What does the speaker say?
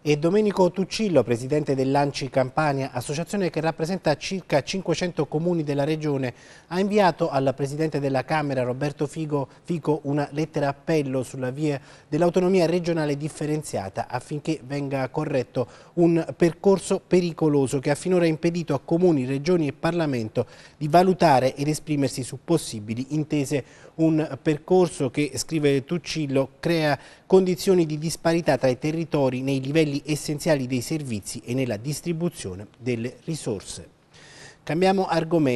e Domenico Tuccillo, presidente dell'Anci Campania, associazione che rappresenta circa 500 comuni della regione, ha inviato al presidente della Camera Roberto Figo, Fico una lettera appello sulla via dell'autonomia regionale differenziata affinché venga corretto un percorso pericoloso che ha finora impedito a comuni, regioni e Parlamento di valutare ed esprimersi su possibili intese. Un percorso che, scrive Tuccillo, crea condizioni di disparità tra i territori nei livelli livelli essenziali dei servizi e nella distribuzione delle risorse. Cambiamo argomento.